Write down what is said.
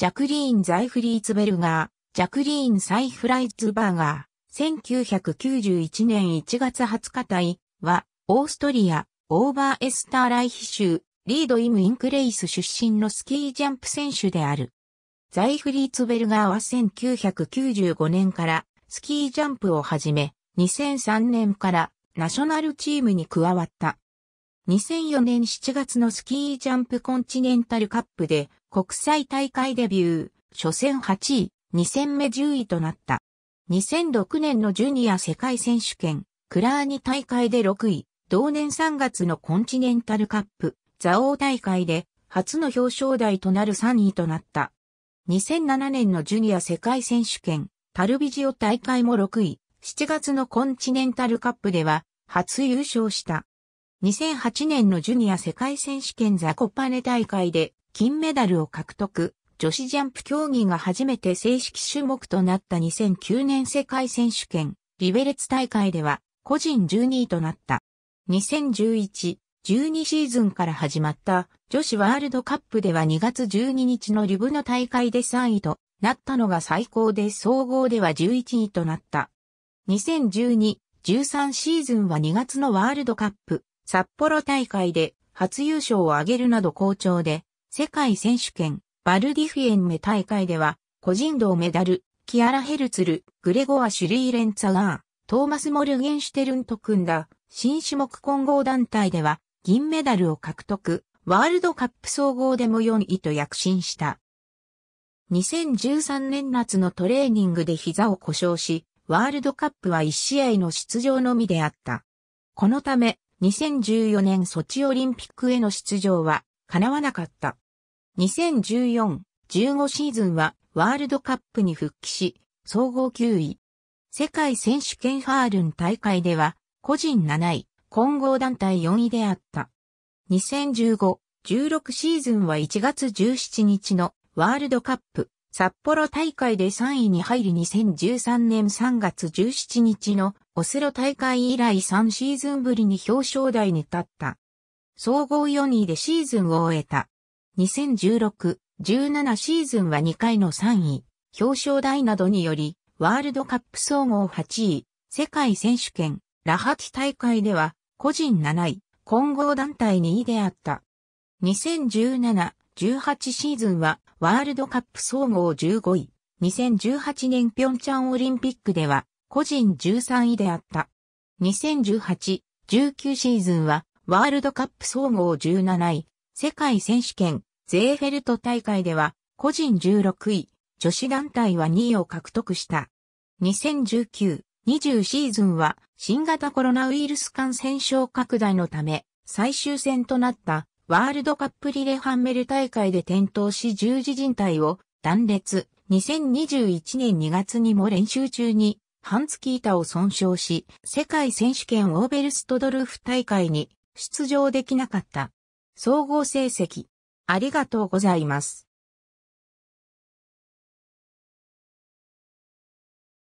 ジャクリーン・ザイフリーツベルガー、ジャクリーン・サイフライツバーガー、1991年1月20日対は、オーストリア、オーバーエスターライヒ州、リード・イム・インクレイス出身のスキージャンプ選手である。ザイフリーツベルガーは1995年からスキージャンプを始め、2003年からナショナルチームに加わった。2004年7月のスキージャンプコンチネンタルカップで国際大会デビュー、初戦8位、2戦目10位となった。2006年のジュニア世界選手権、クラーニ大会で6位、同年3月のコンチネンタルカップ、ザオー大会で初の表彰台となる3位となった。2007年のジュニア世界選手権、タルビジオ大会も6位、7月のコンチネンタルカップでは初優勝した。2008年のジュニア世界選手権ザコパネ大会で金メダルを獲得。女子ジャンプ競技が初めて正式種目となった2009年世界選手権リベレツ大会では個人12位となった。2011、12シーズンから始まった女子ワールドカップでは2月12日のリブの大会で3位となったのが最高で総合では11位となった。2012、13シーズンは2月のワールドカップ札幌大会で初優勝を挙げるなど好調で、世界選手権、バルディフィエンメ大会では、個人同メダル、キアラ・ヘルツル、グレゴア・シュリーレンツァガー、トーマス・モルゲンシュテルンと組んだ新種目混合団体では銀メダルを獲得、ワールドカップ総合でも4位と躍進した。2013年夏のトレーニングで膝を故障し、ワールドカップは1試合の出場のみであった。このため、2014年ソチオリンピックへの出場は叶わなかった。2014-15シーズンはワールドカップに復帰し、総合9位。世界選手権ハールン大会では個人7位、混合団体4位であった。2015-16シーズンは1月17日のワールドカップ札幌大会で3位に入り2013年3月17日のオスロ大会以来3シーズンぶりに表彰台に立った。総合4位でシーズンを終えた。2016、17シーズンは2回の3位、表彰台などにより、ワールドカップ総合8位、世界選手権、ラハティ大会では、個人7位、混合団体2位であった。2017、18シーズンは、ワールドカップ総合15位、2018年ピョンチャンオリンピックでは、個人13位であった。2018-19シーズンは、ワールドカップ総合17位、世界選手権、ゼーフェルト大会では、個人16位、女子団体は2位を獲得した。2019-20シーズンは、新型コロナウイルス感染症拡大のため、最終戦となったワールドカップリレハンメル大会で転倒し十字靭帯を断裂。2021年2月にも練習中にハンツキータを損傷し、世界選手権オーベルストドルフ大会に出場できなかった。総合成績。ありがとうございます。